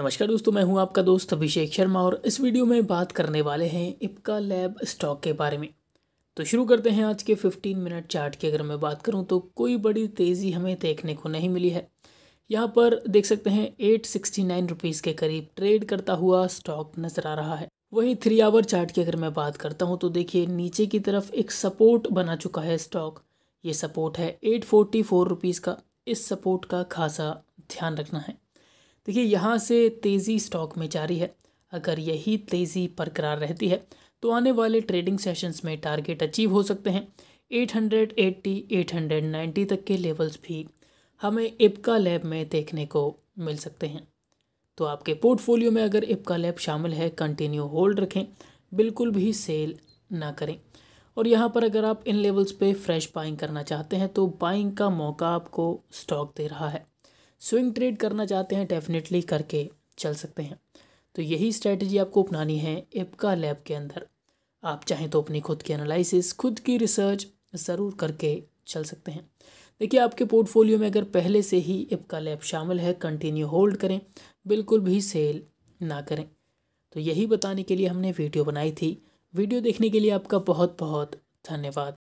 नमस्कार दोस्तों मैं हूं आपका दोस्त अभिषेक शर्मा और इस वीडियो में बात करने वाले हैं इपका लैब स्टॉक के बारे में तो शुरू करते हैं आज के 15 मिनट चार्ट की अगर मैं बात करूं तो कोई बड़ी तेज़ी हमें देखने को नहीं मिली है यहां पर देख सकते हैं एट सिक्सटी नाइन रुपीज़ के करीब ट्रेड करता हुआ स्टॉक नज़र आ रहा है वहीं थ्री आवर चार्ट की अगर मैं बात करता हूँ तो देखिए नीचे की तरफ एक सपोर्ट बना चुका है स्टॉक ये सपोर्ट है एट फोर्टी फोर रुपीज़ का इस सपोर्ट का खासा ध्यान रखना है देखिए यहाँ से तेज़ी स्टॉक में जारी है अगर यही तेज़ी बरकरार रहती है तो आने वाले ट्रेडिंग सेशंस में टारगेट अचीव हो सकते हैं 880, 890 तक के लेवल्स भी हमें इपका लैब में देखने को मिल सकते हैं तो आपके पोर्टफोलियो में अगर इपका लैब शामिल है कंटिन्यू होल्ड रखें बिल्कुल भी सेल ना करें और यहाँ पर अगर आप इन लेवल्स पे फ्रेश बाइंग करना चाहते हैं तो बाइंग का मौका आपको स्टॉक दे रहा है स्विंग ट्रेड करना चाहते हैं डेफिनेटली करके चल सकते हैं तो यही स्ट्रेटजी आपको अपनानी है इपका लैब के अंदर आप चाहें तो अपनी खुद की एनालिसिस खुद की रिसर्च ज़रूर करके चल सकते हैं देखिए आपके पोर्टफोलियो में अगर पहले से ही इपका लैब शामिल है कंटिन्यू होल्ड करें बिल्कुल भी सेल ना करें तो यही बताने के लिए हमने वीडियो बनाई थी वीडियो देखने के लिए आपका बहुत बहुत धन्यवाद